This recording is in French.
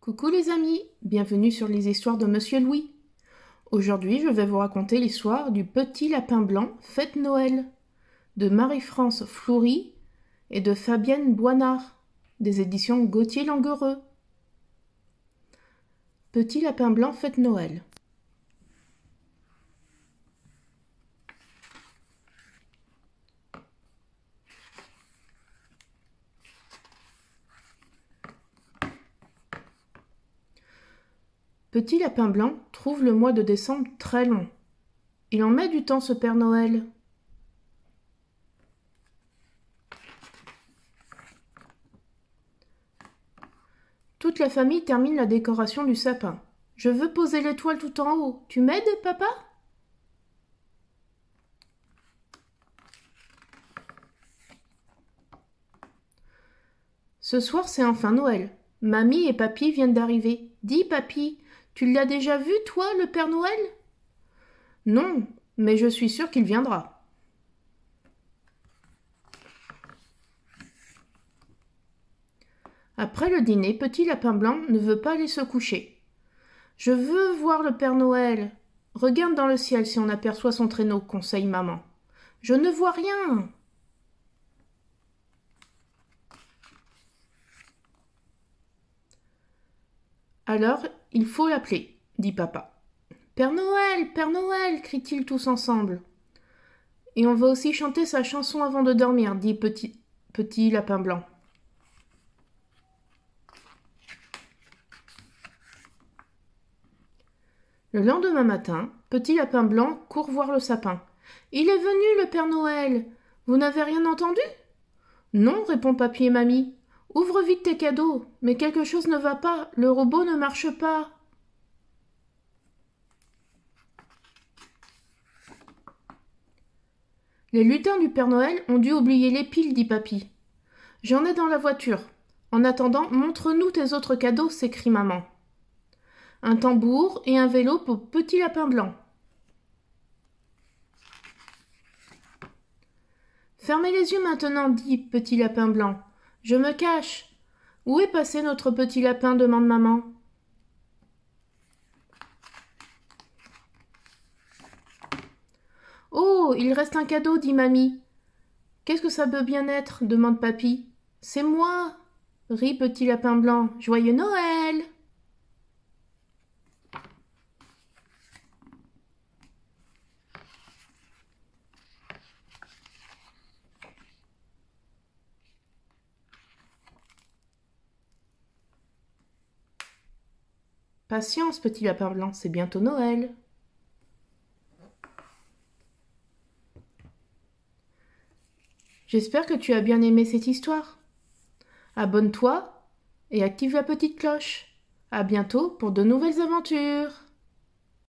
Coucou les amis, bienvenue sur les histoires de Monsieur Louis. Aujourd'hui, je vais vous raconter l'histoire du petit lapin blanc Fête Noël de Marie-France Floury et de Fabienne Boinard des éditions Gauthier Langueureux Petit lapin blanc Fête Noël. Petit Lapin Blanc trouve le mois de décembre très long. Il en met du temps ce Père Noël. Toute la famille termine la décoration du sapin. Je veux poser l'étoile tout en haut. Tu m'aides, papa? Ce soir, c'est enfin Noël. Mamie et papy viennent d'arriver. Dis, papy, tu l'as déjà vu, toi, le Père Noël Non, mais je suis sûre qu'il viendra. Après le dîner, Petit Lapin Blanc ne veut pas aller se coucher. Je veux voir le Père Noël. Regarde dans le ciel si on aperçoit son traîneau, conseille maman. Je ne vois rien. Alors il faut l'appeler, dit papa. Père Noël, Père Noël, crient-ils tous ensemble. Et on va aussi chanter sa chanson avant de dormir, dit petit, petit lapin blanc. Le lendemain matin, Petit Lapin Blanc court voir le sapin. Il est venu, le Père Noël. Vous n'avez rien entendu? Non, répond papy et mamie. Ouvre vite tes cadeaux. Mais quelque chose ne va pas. Le robot ne marche pas. Les lutins du Père Noël ont dû oublier les piles, dit papy. J'en ai dans la voiture. En attendant, montre-nous tes autres cadeaux, s'écrie maman. Un tambour et un vélo pour petit lapin blanc. Fermez les yeux maintenant, dit petit lapin blanc. Je me cache. Où est passé notre petit lapin demande maman. Oh, il reste un cadeau, dit mamie. Qu'est-ce que ça peut bien être demande papy. C'est moi rit petit lapin blanc. Joyeux Noël Patience, petit lapin blanc, c'est bientôt Noël. J'espère que tu as bien aimé cette histoire. Abonne-toi et active la petite cloche. À bientôt pour de nouvelles aventures.